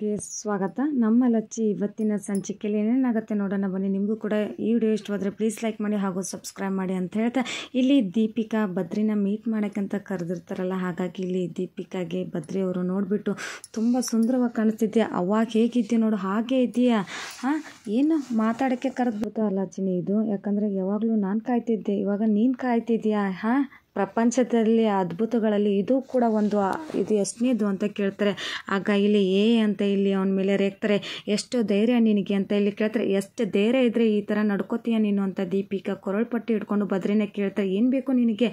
ಗೆ ಸ್ವಾಗತ ನಮ್ಮ ಲಚ್ಚಿ ಇವತ್ತಿನ ಸಂಚಿಕೆಯಲ್ಲಿ ಏನೇನಾಗುತ್ತೆ ನೋಡೋಣ ಬನ್ನಿ ನಿಮಗೂ ಕೂಡ ಈ ವಿಡಿಯೋ ಇಷ್ಟವಾದರೆ ಪ್ಲೀಸ್ ಲೈಕ್ ಮಾಡಿ ಹಾಗೂ ಸಬ್ಸ್ಕ್ರೈಬ್ ಮಾಡಿ ಅಂತ ಹೇಳ್ತಾ ಇಲ್ಲಿ ದೀಪಿಕಾ ಬದ್ರಿನ ಮೀಟ್ ಮಾಡೋಕ್ಕಂತ ಕರೆದಿರ್ತಾರಲ್ಲ ಹಾಗಾಗಿ ಇಲ್ಲಿ ದೀಪಿಕಾಗೆ ಬದ್ರಿ ಅವರು ನೋಡಿಬಿಟ್ಟು ತುಂಬ ಸುಂದರವಾಗಿ ಕಾಣಿಸ್ತಿದ್ಯಾ ಅವಾಗ ಹೇಗಿದ್ದೀಯ ನೋಡು ಹಾಗೆ ಇದೆಯಾ ಹಾಂ ಏನು ಮಾತಾಡೋಕ್ಕೆ ಕರೆದ್ಬಿಡ್ತಾ ಅಲ್ಲ ಇದು ಯಾಕಂದರೆ ಯಾವಾಗಲೂ ನಾನು ಕಾಯ್ತಿದ್ದೆ ಇವಾಗ ನೀನು ಕಾಯ್ತಿದ್ಯಾ ಹಾಂ ಪ್ರಪಂಚದಲ್ಲಿ ಅದ್ಭುತಗಳಲ್ಲಿ ಇದು ಕೂಡ ಒಂದು ಇದು ಎಷ್ಟನೇದು ಅಂತ ಕೇಳ್ತಾರೆ ಆಗ ಇಲ್ಲಿ ಏ ಅಂತ ಇಲ್ಲಿ ಅವನ ಮೇಲೆ ರೇಗ್ತಾರೆ ಎಷ್ಟು ಧೈರ್ಯ ನಿನಗೆ ಅಂತ ಇಲ್ಲಿ ಕೇಳ್ತಾರೆ ಎಷ್ಟು ಧೈರ್ಯ ಇದ್ದರೆ ಈ ಥರ ನಡ್ಕೋತೀಯ ನೀನು ಅಂತ ದೀಪಿಕ ಕೊರಳ್ಪಟ್ಟಿ ಹಿಡ್ಕೊಂಡು ಬದ್ರಿನೇ ಕೇಳ್ತಾರೆ ಏನು ಬೇಕು ನಿನಗೆ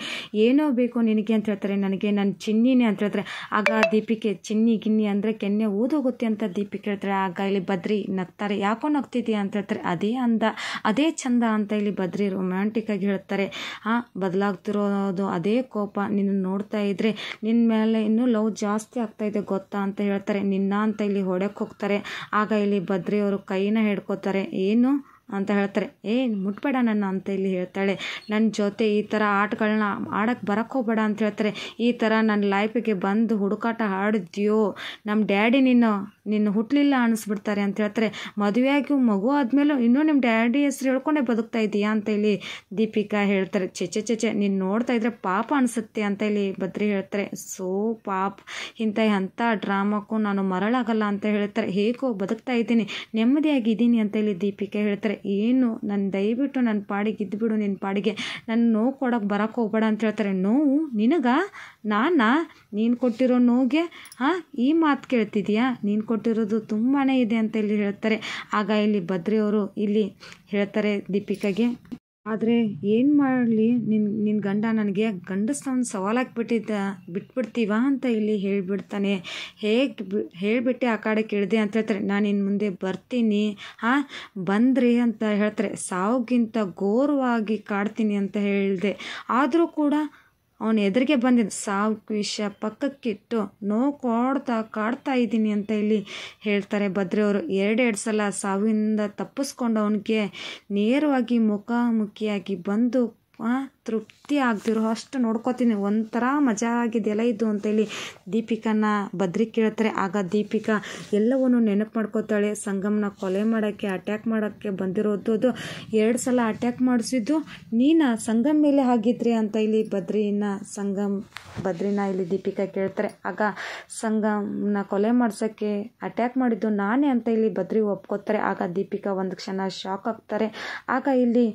ಏನೋ ಬೇಕು ನಿನಗೆ ಅಂತ ಹೇಳ್ತಾರೆ ನನಗೆ ನನ್ನ ಚಿನ್ನಿನೇ ಅಂತ ಹೇಳ್ತಾರೆ ಆಗ ದೀಪಿಕೆ ಚಿನ್ನಿ ಗಿನ್ನಿ ಅಂದರೆ ಕೆನ್ನೆ ಊದೋಗುತ್ತೆ ಅಂತ ದೀಪಿಕೆ ಹೇಳ್ತಾರೆ ಆಗ ಇಲ್ಲಿ ಬದ್ರಿ ನಗ್ತಾರೆ ಯಾಕೋ ನಗ್ತಿದ್ಯಾ ಅಂತ ಹೇಳ್ತಾರೆ ಅದೇ ಅಂದ ಅದೇ ಚಂದ ಅಂತ ಇಲ್ಲಿ ಬದ್ರಿ ರೊಮ್ಯಾಂಟಿಕ್ ಆಗಿ ಹೇಳ್ತಾರೆ ಹಾಂ ಬದಲಾಗ್ತಿರೋದು ಅದೇ ಕೋಪ ನಿನ್ನ ನೋಡ್ತಾ ಇದ್ರೆ ನಿನ್ನ ಮೇಲೆ ಇನ್ನೂ ಲವ್ ಜಾಸ್ತಿ ಆಗ್ತಾ ಇದೆ ಗೊತ್ತಾ ಅಂತ ಹೇಳ್ತಾರೆ ನಿನ್ನ ಅಂತ ಇಲ್ಲಿ ಹೊಡಕ್ಕೆ ಹೋಗ್ತಾರೆ ಆಗ ಇಲ್ಲಿ ಬದ್ರಿಯವರು ಕೈನ ಹಿಡ್ಕೋತಾರೆ ಏನು ಅಂತ ಹೇಳ್ತಾರೆ ಏ ಮುಟ್ಬೇಡ ನನ್ನ ಅಂತ ಇಲ್ಲಿ ಹೇಳ್ತಾಳೆ ನನ್ನ ಜೊತೆ ಈ ಥರ ಆಟಗಳನ್ನ ಆಡಕ್ಕೆ ಬರಕ್ಕೆ ಹೋಗ್ಬೇಡ ಅಂತ ಹೇಳ್ತಾರೆ ಈ ಥರ ನನ್ನ ಲೈಫಿಗೆ ಬಂದು ಹುಡುಕಾಟ ಆಡಿದ್ಯೋ ನಮ್ಮ ಡ್ಯಾಡಿ ನೀನು ನಿನ್ನ ಹುಟ್ಟಲಿಲ್ಲ ಅನ್ನಿಸ್ಬಿಡ್ತಾರೆ ಅಂತ ಹೇಳ್ತಾರೆ ಮದುವೆಯಾಗಿ ಮಗು ಆದಮೇಲೂ ಇನ್ನೂ ನಿಮ್ಮ ಡ್ಯಾಡಿ ಹೆಸ್ರು ಹೇಳ್ಕೊಂಡೆ ಬದುಕ್ತಾ ಇದೀಯಾ ಅಂತ ಇಲ್ಲಿ ದೀಪಿಕಾ ಹೇಳ್ತಾರೆ ಚೆಚೆ ಚೆಚೆ ನೀನು ನೋಡ್ತಾ ಇದ್ರೆ ಪಾಪ ಅನಿಸುತ್ತೆ ಅಂತ ಇಲ್ಲಿ ಬದ್ರಿ ಹೇಳ್ತಾರೆ ಸೋ ಪಾಪ್ ಇಂಥ ಅಂಥ ಡ್ರಾಮಕ್ಕೂ ನಾನು ಮರಳಾಗಲ್ಲ ಅಂತ ಹೇಳ್ತಾರೆ ಹೇಗೋ ಬದುಕ್ತಾ ಇದ್ದೀನಿ ನೆಮ್ಮದಿಯಾಗಿದ್ದೀನಿ ಅಂತ ಇಲ್ಲಿ ದೀಪಿಕಾ ಹೇಳ್ತಾರೆ ಏನು ನಾನು ದಯವಿಟ್ಟು ನನ್ನ ಪಾಡಿಗೆ ಇದ್ದುಬಿಡು ನಿನ್ನ ಪಾಡಿಗೆ ನನ್ನ ನೋವು ಕೊಡೋಕೆ ಬರೋಕೆ ಹೋಗ್ಬೇಡ ಅಂತ ಹೇಳ್ತಾರೆ ನೋವು ನಿನಗ ನಾನಾ ನೀನು ಕೊಟ್ಟಿರೋ ನೋವಿಗೆ ಹಾಂ ಈ ಮಾತು ಕೇಳ್ತಿದೀಯಾ ನೀನು ಕೊಟ್ಟಿರೋದು ತುಂಬಾ ಇದೆ ಅಂತ ಇಲ್ಲಿ ಹೇಳ್ತಾರೆ ಆಗ ಇಲ್ಲಿ ಬದ್ರಿಯವರು ಇಲ್ಲಿ ಹೇಳ್ತಾರೆ ದೀಪಿಕಾಗೆ ಆದರೆ ಏನು ಮಾಡಲಿ ನಿನ್ನ ನಿನ್ನ ಗಂಡ ನನಗೆ ಒಂದು ಸವಾಲಾಗಿ ಬಿಟ್ಟಿದ್ದ ಬಿಟ್ಬಿಡ್ತೀವಾ ಅಂತ ಇಲ್ಲಿ ಹೇಳಿಬಿಡ್ತಾನೆ ಹೇಗೆ ಹೇಳಿಬಿಟ್ಟೆ ಆ ಕಡೆ ಕೇಳಿದೆ ಅಂತ ಹೇಳ್ತಾರೆ ನಾನು ಇನ್ನು ಮುಂದೆ ಬರ್ತೀನಿ ಹಾಂ ಬಂದ್ರಿ ಅಂತ ಹೇಳ್ತಾರೆ ಸಾವುಗಿಂತ ಘೋರವಾಗಿ ಕಾಡ್ತೀನಿ ಅಂತ ಹೇಳಿದೆ ಆದರೂ ಕೂಡ ಅವನು ಎದುರಿಗೆ ಬಂದಿದ್ದ ಸಾವು ವಿಷಯ ಪಕ್ಕಕ್ಕಿಟ್ಟು ನೋವು ಕೊಡ್ತಾ ಕಾಡ್ತಾ ಇದ್ದೀನಿ ಅಂತ ಇಲ್ಲಿ ಹೇಳ್ತಾರೆ ಭದ್ರೆಯವರು ಎರಡೆರಡು ಸಲ ಸಾವಿನಿಂದ ತಪ್ಪಿಸ್ಕೊಂಡು ಅವನಿಗೆ ನೇರವಾಗಿ ಮುಖಾಮುಖಿಯಾಗಿ ಬಂದು ತೃಪ್ತಿ ಆಗ್ತಿರೋ ಅಷ್ಟು ನೋಡ್ಕೋತೀನಿ ಒಂಥರ ಮಜಾ ಆಗಿದೆ ಆಗಿದೆಯಲ್ಲ ಇದು ಅಂತೇಳಿ ದೀಪಿಕಾನ ಬದ್ರಿ ಕೇಳ್ತಾರೆ ಆಗ ದೀಪಿಕಾ ಎಲ್ಲವನ್ನು ನೆನಪು ಮಾಡ್ಕೋತಾಳೆ ಸಂಗಮ್ನ ಕೊಲೆ ಮಾಡೋಕ್ಕೆ ಅಟ್ಯಾಕ್ ಮಾಡೋಕ್ಕೆ ಬಂದಿರೋದು ಅದು ಎರಡು ಸಲ ಅಟ್ಯಾಕ್ ಮಾಡಿಸಿದ್ದು ನೀನು ಸಂಗಮ್ ಮೇಲೆ ಆಗಿದ್ರಿ ಅಂತ ಇಲ್ಲಿ ಬದ್ರಿನ ಸಂಗಮ್ ಬದ್ರಿನ ಇಲ್ಲಿ ದೀಪಿಕಾ ಕೇಳ್ತಾರೆ ಆಗ ಸಂಗಮ್ನ ಕೊಲೆ ಮಾಡ್ಸೋಕ್ಕೆ ಅಟ್ಯಾಕ್ ಮಾಡಿದ್ದು ನಾನೇ ಅಂತ ಇಲ್ಲಿ ಬದ್ರಿ ಒಪ್ಕೋತಾರೆ ಆಗ ದೀಪಿಕಾ ಒಂದು ಕ್ಷಣ ಶಾಕ್ ಆಗ್ತಾರೆ ಆಗ ಇಲ್ಲಿ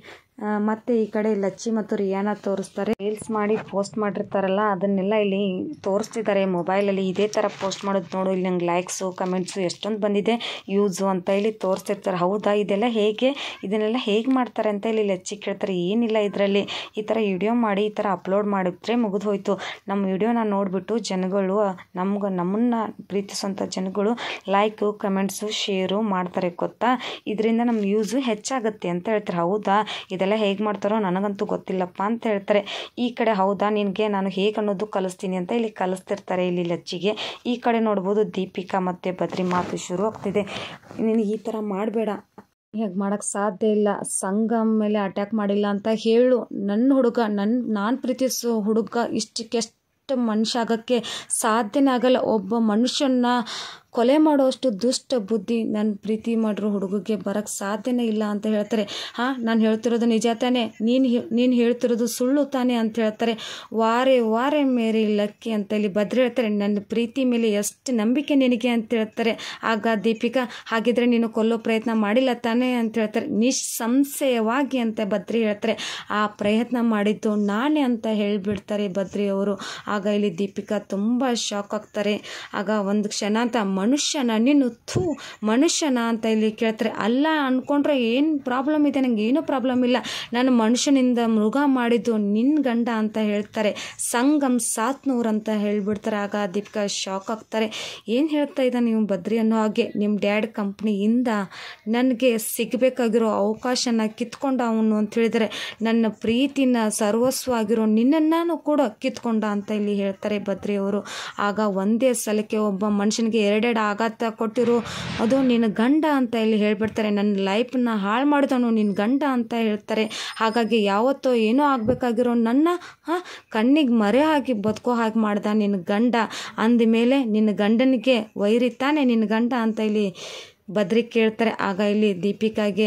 ಮತ್ತೆ ಈ ಕಡೆ ಲಚ್ಚಿ ಮತ್ತು ರಿಯಾನ ತೋರಿಸ್ತಾರೆ ರೀಲ್ಸ್ ಮಾಡಿ ಪೋಸ್ಟ್ ಮಾಡಿರ್ತಾರಲ್ಲ ಅದನ್ನೆಲ್ಲ ಇಲ್ಲಿ ತೋರಿಸ್ತಿದ್ದಾರೆ ಮೊಬೈಲಲ್ಲಿ ಇದೇ ತರ ಪೋಸ್ಟ್ ಮಾಡೋದು ನೋಡು ಇಲ್ಲಿ ನಂಗೆ ಲೈಕ್ಸು ಕಮೆಂಟ್ಸು ಎಷ್ಟೊಂದು ಬಂದಿದೆ ಯೂಸು ಅಂತ ಹೇಳಿ ತೋರಿಸ್ತಿರ್ತಾರೆ ಹೌದಾ ಇದೆಲ್ಲ ಹೇಗೆ ಇದನ್ನೆಲ್ಲ ಹೇಗೆ ಮಾಡ್ತಾರೆ ಅಂತ ಇಲ್ಲಿ ಲಚ್ಚಿ ಕೇಳ್ತಾರೆ ಏನಿಲ್ಲ ಇದರಲ್ಲಿ ಈ ಥರ ವಿಡಿಯೋ ಮಾಡಿ ಈ ಥರ ಅಪ್ಲೋಡ್ ಮಾಡಿದ್ರೆ ಮುಗಿದು ಹೋಯಿತು ನಮ್ಮ ವಿಡಿಯೋನ ನೋಡಿಬಿಟ್ಟು ಜನಗಳು ನಮ್ಗೆ ನಮ್ಮನ್ನ ಪ್ರೀತಿಸುವಂಥ ಜನಗಳು ಲೈಕ್ ಕಮೆಂಟ್ಸು ಶೇರು ಮಾಡ್ತಾರೆ ಗೊತ್ತಾ ಇದರಿಂದ ನಮ್ಮ ಯೂಸು ಹೆಚ್ಚಾಗುತ್ತೆ ಅಂತ ಹೇಳ್ತಾರೆ ಹೌದಾ ಇದೆಲ್ಲ ಹೇಗೆ ಮಾಡ್ತಾರೋ ನನಗಂತೂ ಗೊತ್ತಿಲ್ಲಪ್ಪ ಅಂತ ಹೇಳ್ತಾರೆ ಈ ಕಡೆ ಹೌದಾ ನಿನಗೆ ನಾನು ಹೇಗೆ ಅನ್ನೋದು ಕಲಿಸ್ತೀನಿ ಅಂತ ಇಲ್ಲಿ ಕಲಿಸ್ತಿರ್ತಾರೆ ಇಲ್ಲಿ ಲಚ್ಚಿಗೆ ಈ ಕಡೆ ನೋಡ್ಬೋದು ದೀಪಿಕಾ ಮತ್ತು ಬದ್ರಿ ಮಾತು ಶುರು ಆಗ್ತಿದೆ ನಿನಗೆ ಈ ಥರ ಮಾಡಬೇಡ ಹೇಗೆ ಮಾಡೋಕ್ಕೆ ಸಾಧ್ಯ ಇಲ್ಲ ಸಂಘ ಮೇಲೆ ಅಟ್ಯಾಕ್ ಮಾಡಿಲ್ಲ ಅಂತ ಹೇಳು ನನ್ನ ಹುಡುಗ ನನ್ನ ನಾನು ಪ್ರೀತಿಸೋ ಹುಡುಗ ಇಷ್ಟಕ್ಕೆಷ್ಟು ಮನುಷ್ಯ ಆಗೋಕ್ಕೆ ಸಾಧ್ಯನೇ ಆಗಲ್ಲ ಒಬ್ಬ ಮನುಷ್ಯನ ಕೊಲೆ ಮಾಡುವಷ್ಟು ದುಷ್ಟ ಬುದ್ಧಿ ನನ್ನ ಪ್ರೀತಿ ಮಾಡಿರೋ ಹುಡುಗಿಗೆ ಬರಕ್ಕೆ ಸಾಧ್ಯನೇ ಇಲ್ಲ ಅಂತ ಹೇಳ್ತಾರೆ ಹಾಂ ನಾನು ಹೇಳ್ತಿರೋದು ನಿಜ ತಾನೇ ನೀನು ನೀನು ಹೇಳ್ತಿರೋದು ಸುಳ್ಳು ತಾನೇ ಅಂತ ಹೇಳ್ತಾರೆ ವಾರೆ ವಾರೆ ಮೇರಿ ಲಕ್ಕಿ ಅಂತ ಇಲ್ಲಿ ಭದ್ರ ಹೇಳ್ತಾರೆ ನನ್ನ ಪ್ರೀತಿ ಮೇಲೆ ಎಷ್ಟು ನಂಬಿಕೆ ನಿನಗೆ ಅಂತ ಹೇಳ್ತಾರೆ ಆಗ ದೀಪಿಕಾ ಹಾಗಿದ್ರೆ ನೀನು ಕೊಲ್ಲೋ ಪ್ರಯತ್ನ ಮಾಡಿಲ್ಲ ತಾನೇ ಅಂತ ಹೇಳ್ತಾರೆ ನಿಸ್ಸಂಶಯವಾಗಿ ಅಂತ ಭದ್ರಿ ಹೇಳ್ತಾರೆ ಆ ಪ್ರಯತ್ನ ಮಾಡಿದ್ದು ನಾನೇ ಅಂತ ಹೇಳಿಬಿಡ್ತಾರೆ ಭದ್ರಿ ಅವರು ಆಗ ಇಲ್ಲಿ ದೀಪಿಕಾ ತುಂಬ ಶಾಕ್ ಆಗ್ತಾರೆ ಆಗ ಒಂದು ಕ್ಷಣ ಅಂತ ಮನುಷ್ಯನ ನೀನು ಥೂ ಮನುಷ್ಯನ ಅಂತ ಇಲ್ಲಿ ಕೇಳ್ತಾರೆ ಅಲ್ಲ ಅಂದ್ಕೊಂಡ್ರೆ ಏನು ಪ್ರಾಬ್ಲಮ್ ಇದೆ ನನಗೆ ಏನೂ ಪ್ರಾಬ್ಲಮ್ ಇಲ್ಲ ನಾನು ಮನುಷ್ಯನಿಂದ ಮೃಗ ಮಾಡಿದ್ದು ನಿನ್ನ ಗಂಡ ಅಂತ ಹೇಳ್ತಾರೆ ಸಂಗಮ್ ಸಾತ್ನೂರ್ ಅಂತ ಹೇಳ್ಬಿಡ್ತಾರೆ ಆಗ ದೀಪಿಕಾ ಶಾಕ್ ಆಗ್ತಾರೆ ಏನು ಹೇಳ್ತಾ ಇದ್ದ ನೀವು ಬದ್ರಿ ಅನ್ನೋ ಹಾಗೆ ನಿಮ್ಮ ಡ್ಯಾಡ್ ಕಂಪ್ನಿಯಿಂದ ನನಗೆ ಸಿಗಬೇಕಾಗಿರೋ ಅವಕಾಶನ ಕಿತ್ಕೊಂಡ ಅವನು ಅಂತ ಹೇಳಿದರೆ ನನ್ನ ಪ್ರೀತಿನ ಸರ್ವಸ್ವ ಆಗಿರೋ ನಿನ್ನನ್ನು ಕೂಡ ಕಿತ್ಕೊಂಡ ಅಂತ ಇಲ್ಲಿ ಹೇಳ್ತಾರೆ ಬದ್ರಿಯವರು ಆಗ ಒಂದೇ ಸಲಕ್ಕೆ ಒಬ್ಬ ಮನುಷ್ಯನಿಗೆ ಎರಡೆ ಬೇಡ ಆಘಾತ ಕೊಟ್ಟಿರು ಅದು ನಿನ್ನ ಗಂಡ ಅಂತ ಇಲ್ಲಿ ಹೇಳ್ಬಿಡ್ತಾರೆ ನನ್ನ ಲೈಫನ್ನ ಹಾಳು ಮಾಡಿದವನು ನಿನ್ನ ಗಂಡ ಅಂತ ಹೇಳ್ತಾರೆ ಹಾಗಾಗಿ ಯಾವತ್ತೋ ಏನೋ ಆಗಬೇಕಾಗಿರೋ ನನ್ನ ಕಣ್ಣಿಗೆ ಮರೆ ಹಾಕಿ ಬದುಕೋ ಹಾಗೆ ಮಾಡ್ದ ನಿನ್ನ ಗಂಡ ಅಂದಮೇಲೆ ನಿನ್ನ ಗಂಡನಿಗೆ ವೈರಿತಾನೆ ನಿನ್ನ ಗಂಡ ಅಂತ ಇಲ್ಲಿ ಬದ್ರಿ ಕೇಳ್ತಾರೆ ಆಗ ಇಲ್ಲಿ ದೀಪಿಕಾಗೆ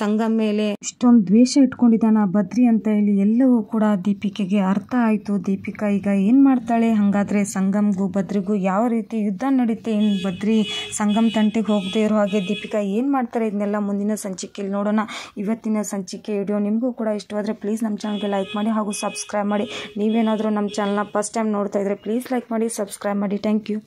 ಸಂಗಮ್ ಮೇಲೆ ಇಷ್ಟೊಂದು ದ್ವೇಷ ಇಟ್ಕೊಂಡಿದ್ದಾನ ಬದ್ರಿ ಅಂತ ಹೇಳಿ ಎಲ್ಲವೂ ಕೂಡ ದೀಪಿಕೆಗೆ ಅರ್ಥ ಆಯಿತು ದೀಪಿಕಾ ಈಗ ಏನು ಮಾಡ್ತಾಳೆ ಹಾಗಾದರೆ ಸಂಗಮ್ಗೂ ಬದ್ರಿಗೂ ಯಾವ ರೀತಿ ಯುದ್ಧ ನಡೀತೆ ಇನ್ನು ಬದ್ರಿ ಸಂಗಮ್ ತಂಟೆಗೆ ಹೋಗದೇ ಇರೋ ಹಾಗೆ ದೀಪಿಕಾ ಏನು ಮಾಡ್ತಾರೆ ಇದನ್ನೆಲ್ಲ ಮುಂದಿನ ಸಂಚಿಕೆಯಲ್ಲಿ ನೋಡೋಣ ಇವತ್ತಿನ ಸಂಚಿಕೆ ವಿಡಿಯೋ ನಿಮಗೂ ಕೂಡ ಇಷ್ಟವಾದರೆ ಪ್ಲೀಸ್ ನಮ್ಮ ಚಾನಲ್ಗೆ ಲೈಕ್ ಮಾಡಿ ಹಾಗೂ ಸಬ್ಸ್ಕ್ರೈಬ್ ಮಾಡಿ ನೀವೇನಾದರೂ ನಮ್ಮ ಚಾನಲ್ನ ಫಸ್ಟ್ ಟೈಮ್ ನೋಡ್ತಾ ಇದ್ದರೆ ಪ್ಲೀಸ್ ಲೈಕ್ ಮಾಡಿ ಸಬ್ಸ್ಕ್ರೈಬ್ ಮಾಡಿ ಥ್ಯಾಂಕ್ ಯು